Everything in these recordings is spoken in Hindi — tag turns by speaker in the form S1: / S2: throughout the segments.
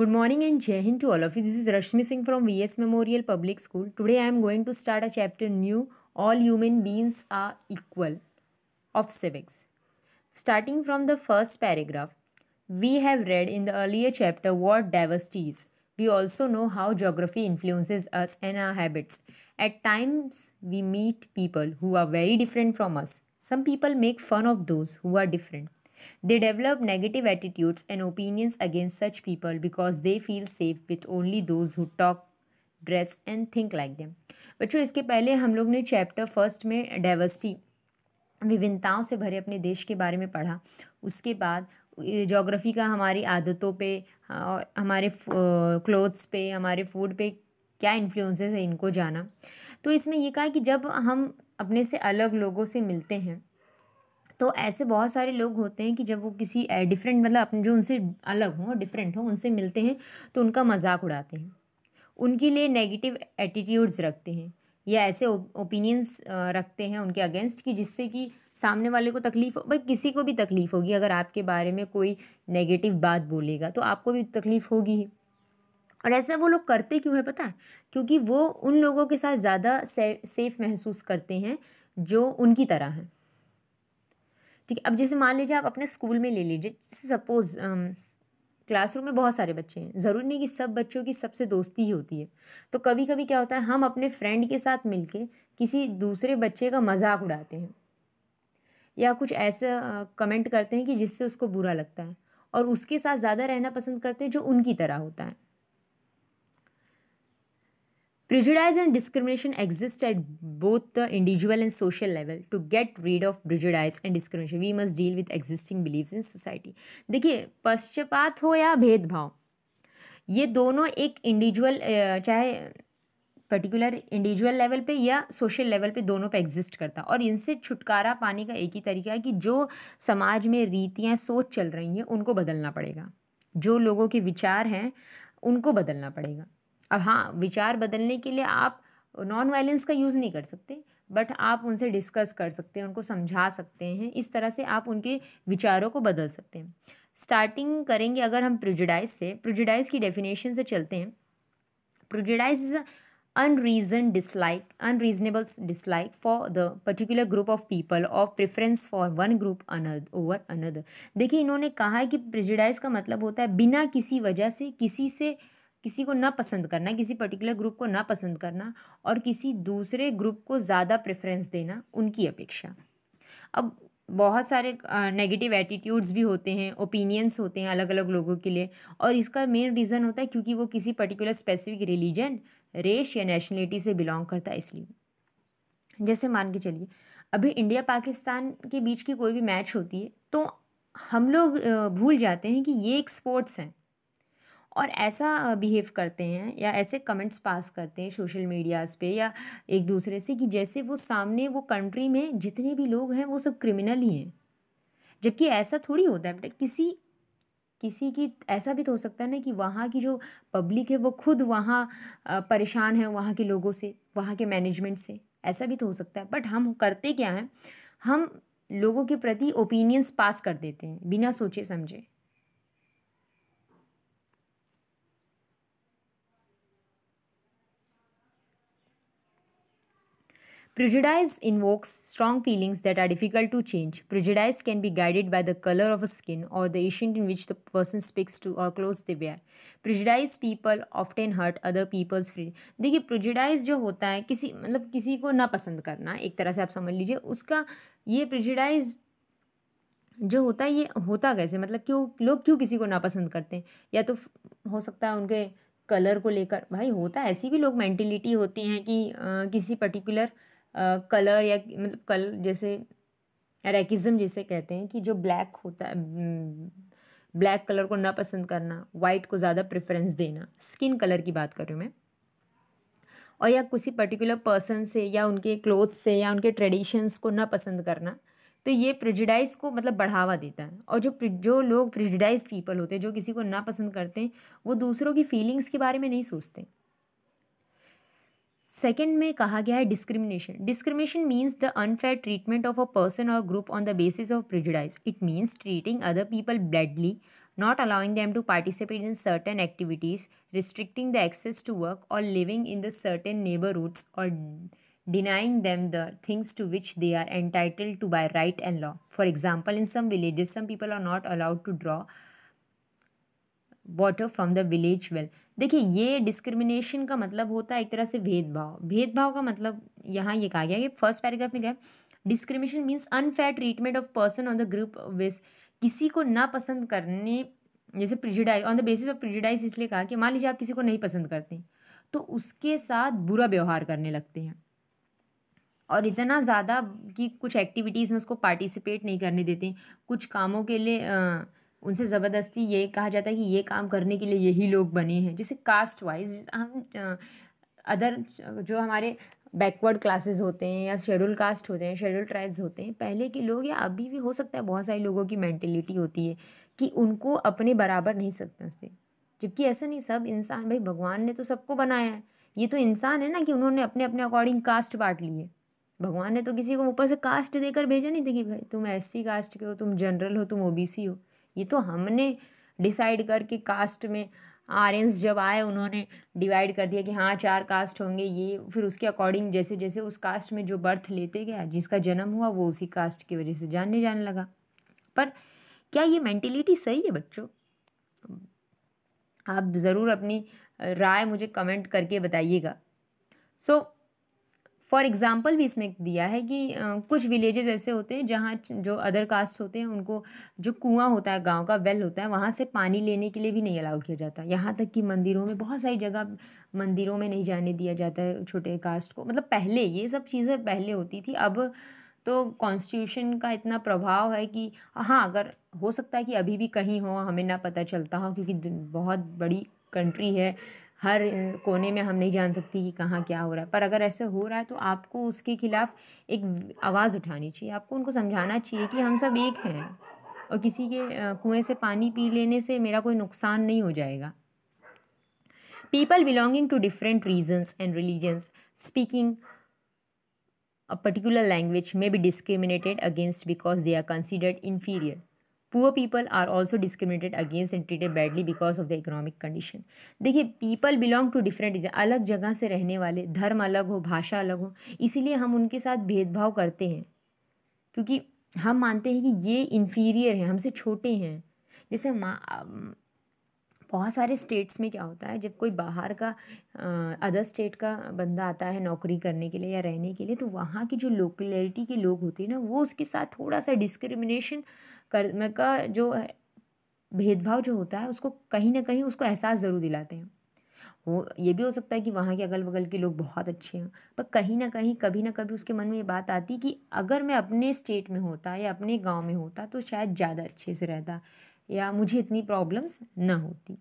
S1: Good morning and Jai Hind to all of you. This is Rashmi Singh from VS Memorial Public School. Today I am going to start a chapter new All Human Beings Are Equal of Civics. Starting from the first paragraph, we have read in the earlier chapter what diversity is. We also know how geography influences us and our habits. At times, we meet people who are very different from us. Some people make fun of those who are different. They develop negative attitudes and opinions against such people because they feel safe with only those who talk dress and think like them बच्चों इसके पहले हम लोग ने चैप्टर फर्स्ट में डाइवर्सिटी विभिन्नताओं से भरे अपने देश के बारे में पढ़ा उसके बाद जोग्राफ़ी का हमारी आदतों पे हमारे क्लोथ्स पे हमारे फूड पे क्या इन्फ्लुएंसेस है इनको जाना तो इसमें ये कहा कि जब हम अपने से अलग लोगों से मिलते हैं तो ऐसे बहुत सारे लोग होते हैं कि जब वो किसी डिफरेंट मतलब अपने जो उनसे अलग हों डिफरेंट हों उनसे मिलते हैं तो उनका मजाक उड़ाते हैं उनके लिए नेगेटिव एटीट्यूड्स रखते हैं या ऐसे ओपिनियंस रखते हैं उनके अगेंस्ट कि जिससे कि सामने वाले को तकलीफ़ हो भाई किसी को भी तकलीफ़ होगी अगर आपके बारे में कोई नेगेटिव बात बोलेगा तो आपको भी तकलीफ़ होगी ही और ऐसा वो लोग करते क्यों है पता है क्योंकि वो उन लोगों के साथ ज़्यादा से, सेफ महसूस करते हैं जो उनकी तरह हैं ठीक है अब जैसे मान लीजिए आप अपने स्कूल में ले लीजिए जैसे सपोज़ क्लासरूम में बहुत सारे बच्चे हैं ज़रूरी नहीं कि सब बच्चों की सबसे दोस्ती ही होती है तो कभी कभी क्या होता है हम अपने फ्रेंड के साथ मिल किसी दूसरे बच्चे का मजाक उड़ाते हैं या कुछ ऐसा कमेंट करते हैं कि जिससे उसको बुरा लगता है और उसके साथ ज़्यादा रहना पसंद करते हैं जो उनकी तरह होता है Prejudice and discrimination exist at both the individual and social level. To get rid of prejudice and discrimination, we must deal with existing beliefs in society. देखिए पश्चापात हो या भेदभाव ये दोनों एक इंडिविजुअल चाहे पर्टिकुलर इंडिविजुअल लेवल पे या सोशल लेवल पे दोनों पे एग्जिस्ट करता और इनसे छुटकारा पाने का एक ही तरीका है कि जो समाज में रीतियाँ सोच चल रही हैं उनको बदलना पड़ेगा जो लोगों के विचार हैं उनको बदलना पड़ेगा अब हाँ विचार बदलने के लिए आप नॉन वायलेंस का यूज़ नहीं कर सकते बट आप उनसे डिस्कस कर सकते हैं उनको समझा सकते हैं इस तरह से आप उनके विचारों को बदल सकते हैं स्टार्टिंग करेंगे अगर हम प्रिजडाइज से प्रिजुडाइज की डेफिनेशन से चलते हैं prejudice is unreason dislike unreasonable dislike for the particular group of people और preference for one group another over another देखिए इन्होंने कहा है कि प्रिजडाइज का मतलब होता है बिना किसी वजह से किसी से uh, किसी को ना पसंद करना किसी पर्टिकुलर ग्रुप को ना पसंद करना और किसी दूसरे ग्रुप को ज़्यादा प्रेफरेंस देना उनकी अपेक्षा अब बहुत सारे नेगेटिव एटीट्यूड्स भी होते हैं ओपिनियंस होते हैं अलग अलग लोगों के लिए और इसका मेन रीज़न होता है क्योंकि वो किसी पर्टिकुलर स्पेसिफिक रिलीजन रेस या नेशनलिटी से बिलोंग करता है इसलिए जैसे मान के चलिए अभी इंडिया पाकिस्तान के बीच की कोई भी मैच होती है तो हम लोग भूल जाते हैं कि ये एक स्पोर्ट्स हैं और ऐसा बिहेव करते हैं या ऐसे कमेंट्स पास करते हैं सोशल मीडियाज़ पे या एक दूसरे से कि जैसे वो सामने वो कंट्री में जितने भी लोग हैं वो सब क्रिमिनल ही हैं जबकि ऐसा थोड़ी होता है किसी किसी की ऐसा भी तो हो सकता है ना कि वहाँ की जो पब्लिक है वो खुद वहाँ परेशान है वहाँ के लोगों से वहाँ के मैनेजमेंट से ऐसा भी तो हो सकता है बट हम करते क्या हैं हम लोगों के प्रति ओपिनियंस पास कर देते हैं बिना सोचे समझे Prejudice invokes strong feelings that are difficult to change. Prejudice can be guided by the color of a skin or the accent in which the person speaks to or clothes they wear. Prejudice people often hurt other people's feelings. देखिए prejudice जो होता है किसी मतलब किसी को ना पसंद करना एक तरह से आप समझ लीजिए उसका ये prejudice जो होता है ये होता कैसे मतलब क्यों लोग क्यों किसी को नापसंद करते हैं या तो हो सकता है उनके कलर को लेकर भाई होता है ऐसी भी लोग मेंटेलिटी होती हैं कि आ, किसी पर्टिकुलर कलर या मतलब कल जैसे रैकिज़म जिसे कहते हैं कि जो ब्लैक होता है ब्लैक कलर को ना पसंद करना वाइट को ज़्यादा प्रेफरेंस देना स्किन कलर की बात कर रही हूँ मैं और या किसी पर्टिकुलर पर्सन से या उनके क्लोथ से या उनके ट्रेडिशंस को ना पसंद करना तो ये प्रिजिडाइज को मतलब बढ़ावा देता है और जो जो लोग प्रिजिडाइज पीपल होते हैं जो किसी को ना पसंद करते हैं वो दूसरों की फीलिंग्स के बारे में नहीं सोचते Second, में कहा गया है discrimination discrimination means the unfair treatment of a person और group on the basis of prejudice it means treating other people badly not allowing them to participate in certain activities, restricting the access to work or living in the certain neighborhoods or denying them the things to which they are entitled to by right and law. For example, in some villages, some people are not allowed to draw water from the village well देखिए ये डिस्क्रिमिनेशन का मतलब होता है एक तरह से भेदभाव भेदभाव का मतलब यहाँ ये कहा गया कि फर्स्ट पैराग्राफ में क्या discrimination means unfair treatment of person on the group base किसी को ना पसंद करने जैसे prejudice on the basis of prejudice इसलिए कहा कि मान लीजिए आप किसी को नहीं पसंद करते तो उसके साथ बुरा व्यवहार करने लगते हैं और इतना ज़्यादा कि कुछ एक्टिविटीज़ में उसको पार्टिसिपेट नहीं करने देते कुछ कामों के लिए आ, उनसे ज़बरदस्ती ये कहा जाता है कि ये काम करने के लिए यही लोग बने हैं जैसे कास्ट वाइज हम अदर जो हमारे बैकवर्ड क्लासेस होते हैं या शेड्यूल कास्ट होते हैं शेड्यूल ट्राइब्स होते हैं पहले के लोग या अभी भी हो सकता है बहुत सारे लोगों की मैंटेलिटी होती है कि उनको अपने बराबर नहीं समझते जबकि ऐसा नहीं सब इंसान भाई भगवान ने तो सबको बनाया है ये तो इंसान है ना कि उन्होंने अपने अपने अकॉर्डिंग कास्ट बांट लिए भगवान ने तो किसी को ऊपर से कास्ट देकर भेजा नहीं था कि भाई तुम एस कास्ट के हो तुम जनरल हो तुम ओ हो ये तो हमने डिसाइड करके कास्ट में आर्यस जब आए उन्होंने डिवाइड कर दिया कि हाँ चार कास्ट होंगे ये फिर उसके अकॉर्डिंग जैसे जैसे उस कास्ट में जो बर्थ लेते गया जिसका जन्म हुआ वो उसी कास्ट की वजह से जानने जाने लगा पर क्या ये मैंटिलिटी सही है बच्चों आप ज़रूर अपनी राय मुझे कमेंट करके बताइएगा सो so, फॉर एग्ज़ाम्पल भी इसमें दिया है कि कुछ विलेजेस ऐसे होते हैं जहाँ जो अदर कास्ट होते हैं उनको जो कुआं होता है गांव का वेल होता है वहाँ से पानी लेने के लिए भी नहीं अलाउ किया जाता यहाँ तक कि मंदिरों में बहुत सारी जगह मंदिरों में नहीं जाने दिया जाता है छोटे कास्ट को मतलब पहले ये सब चीज़ें पहले होती थी अब तो कॉन्स्टिट्यूशन का इतना प्रभाव है कि हाँ अगर हो सकता है कि अभी भी कहीं हो हमें ना पता चलता हो क्योंकि बहुत बड़ी कंट्री है हर कोने में हम नहीं जान सकती कि कहाँ क्या हो रहा है पर अगर ऐसे हो रहा है तो आपको उसके खिलाफ़ एक आवाज़ उठानी चाहिए आपको उनको समझाना चाहिए कि हम सब एक हैं और किसी के कुएँ से पानी पी लेने से मेरा कोई नुकसान नहीं हो जाएगा people belonging to different regions and religions speaking particular language may be discriminated against because they are considered inferior poor people are also discriminated against and treated badly because of the economic condition देखिए पीपल बिलोंग टू डिफरेंट अलग जगह से रहने वाले धर्म अलग हो भाषा अलग हो इसीलिए हम उनके साथ भेदभाव करते हैं क्योंकि हम मानते हैं कि ये इन्फीरियर हैं हमसे छोटे हैं जैसे बहुत सारे स्टेट्स में क्या होता है जब कोई बाहर का अदर स्टेट का बंदा आता है नौकरी करने के लिए या रहने के लिए तो वहाँ की जो लोकेलिटी के लोग होते हैं ना वो उसके साथ थोड़ा सा डिस्क्रिमिनेशन कर का जो भेदभाव जो होता है उसको कहीं ना कहीं उसको एहसास ज़रूर दिलाते हैं वो ये भी हो सकता है कि वहाँ के अगल बगल के लोग बहुत अच्छे हैं पर कहीं ना कहीं कभी ना कभी उसके मन में ये बात आती कि अगर मैं अपने स्टेट में होता या अपने गांव में होता तो शायद ज़्यादा अच्छे से रहता या मुझे इतनी प्रॉब्लम्स ना होती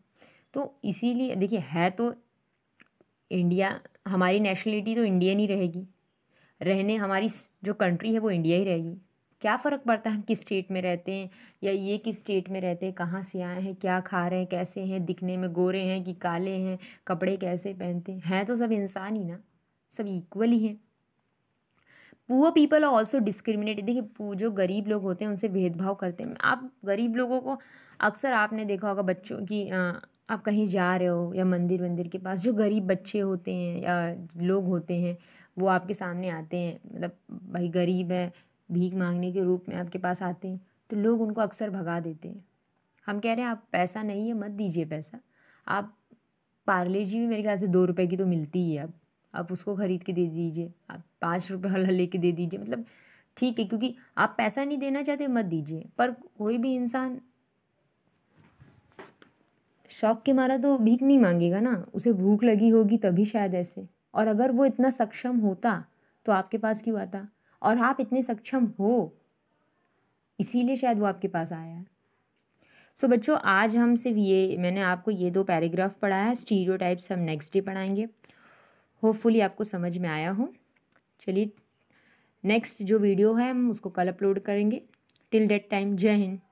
S1: तो इसीलिए देखिए है तो इंडिया हमारी नेशनलिटी तो इंडियन ही रहेगी रहने हमारी जो कंट्री है वो इंडिया ही रहेगी क्या फ़र्क पड़ता है हम किस स्टेट में रहते हैं या ये किस स्टेट में रहते हैं कहाँ से आए हैं क्या खा रहे हैं कैसे हैं दिखने में गोरे हैं कि काले हैं कपड़े कैसे पहनते हैं तो सब इंसान ही ना सब इक्वल ही हैं poor people are also discriminated देखिए जो गरीब लोग होते हैं उनसे भेदभाव करते हैं आप गरीब लोगों को अक्सर आपने देखा होगा बच्चों की आप कहीं जा रहे हो या मंदिर वंदिर के पास जो गरीब बच्चे होते हैं या लोग होते हैं वो आपके सामने आते हैं मतलब भाई गरीब है भीख मांगने के रूप में आपके पास आते हैं तो लोग उनको अक्सर भगा देते हैं हम कह रहे हैं आप पैसा नहीं है मत दीजिए पैसा आप पार्ले जी भी मेरे ख्याल से दो रुपए की तो मिलती ही है अब आप उसको ख़रीद के दे दीजिए आप पाँच रुपये वाला लेके दे दीजिए मतलब ठीक है क्योंकि आप पैसा नहीं देना चाहते मत दीजिए पर कोई भी इंसान शौक के मारा तो भीख नहीं मांगेगा ना उसे भूख लगी होगी तभी शायद ऐसे और अगर वो इतना सक्षम होता तो आपके पास क्यों आता और आप इतने सक्षम हो इसीलिए शायद वो आपके पास आया है सो बच्चों आज हम सिर्फ ये मैंने आपको ये दो पैराग्राफ पढ़ाया है स्टीरियो हम नेक्स्ट डे पढ़ाएंगे होपफुली आपको समझ में आया हो चलिए नेक्स्ट जो वीडियो है हम उसको कल अपलोड करेंगे टिल डेट टाइम जय हिंद